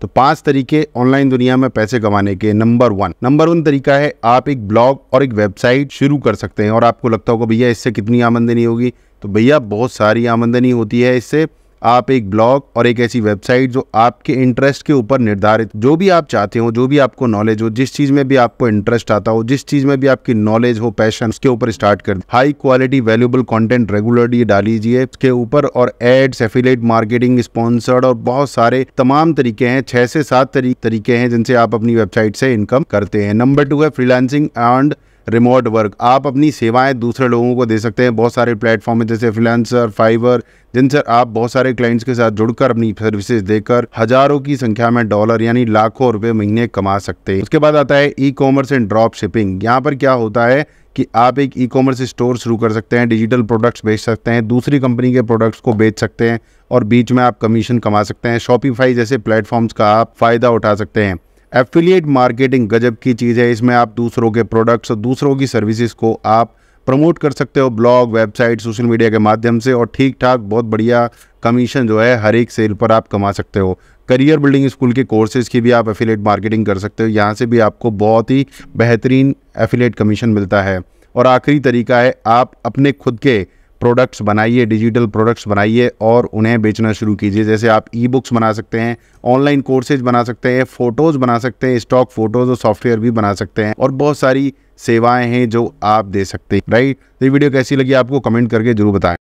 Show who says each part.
Speaker 1: तो पांच तरीके ऑनलाइन दुनिया में पैसे कमाने के नंबर वन नंबर वन तरीका है आप एक ब्लॉग और एक वेबसाइट शुरू कर सकते हैं और आपको लगता होगा भैया इससे कितनी आमदनी होगी तो भैया बहुत सारी आमदनी होती है इससे आप एक ब्लॉग और एक ऐसी वेबसाइट जो आपके इंटरेस्ट के ऊपर निर्धारित जो भी आप चाहते हो जो भी आपको नॉलेज हो जिस चीज में भी आपको इंटरेस्ट आता हो जिस चीज में भी आपकी नॉलेज हो पैशन उसके ऊपर स्टार्ट कर high quality valuable content regularly डालीजिए उसके ऊपर और एड्स एफिलेट मार्केटिंग स्पॉन्सर्ड और बहुत सारे तमाम तरीके हैं छह से सात तरीके हैं जिनसे आप अपनी वेबसाइट से इनकम करते हैं नंबर टू है फ्रीलांसिंग एंड रिमोट वर्क आप अपनी सेवाएं दूसरे लोगों को दे सकते हैं बहुत सारे प्लेटफॉर्म है जैसे फ्रीलांसर फाइवर जिनसे आप बहुत सारे क्लाइंट्स के साथ जुड़कर अपनी सर्विसेज देकर हजारों की संख्या में डॉलर यानी लाखों रुपए महीने कमा सकते हैं उसके बाद आता है e commerce and drop shipping यहाँ पर क्या होता है कि आप एक ई कॉमर्स स्टोर शुरू कर सकते हैं डिजिटल प्रोडक्ट्स बेच सकते हैं दूसरी कंपनी के प्रोडक्ट्स को बेच सकते हैं और बीच में आप कमीशन कमा सकते हैं शॉपिफाई जैसे प्लेटफॉर्म्स का आप फ़ायदा उठा सकते हैं एफिलिएट मार्केटिंग गजब की चीज़ है इसमें आप दूसरों के प्रोडक्ट्स और दूसरों की सर्विसेज को आप प्रमोट कर सकते हो ब्लॉग वेबसाइट सोशल मीडिया के माध्यम से और ठीक ठाक बहुत बढ़िया कमीशन जो है हर एक सेल पर आप कमा सकते हो करियर बिल्डिंग स्कूल के कोर्सेज़ की भी आप एफिलेट मार्केटिंग कर सकते हो यहाँ से भी आपको बहुत ही बेहतरीन एफिलेट कमीशन मिलता है और आखिरी तरीका है आप अपने खुद के प्रोडक्ट्स बनाइए डिजिटल प्रोडक्ट्स बनाइए और उन्हें बेचना शुरू कीजिए जैसे आप ई बुक्स बना सकते हैं ऑनलाइन कोर्सेज बना सकते हैं फ़ोटोज़ बना सकते हैं स्टॉक फ़ोटोज़ और सॉफ्टवेयर भी बना सकते हैं और बहुत सारी सेवाएं हैं जो आप दे सकते हैं राइट तो ये वीडियो कैसी लगी आपको कमेंट करके जरूर बताएं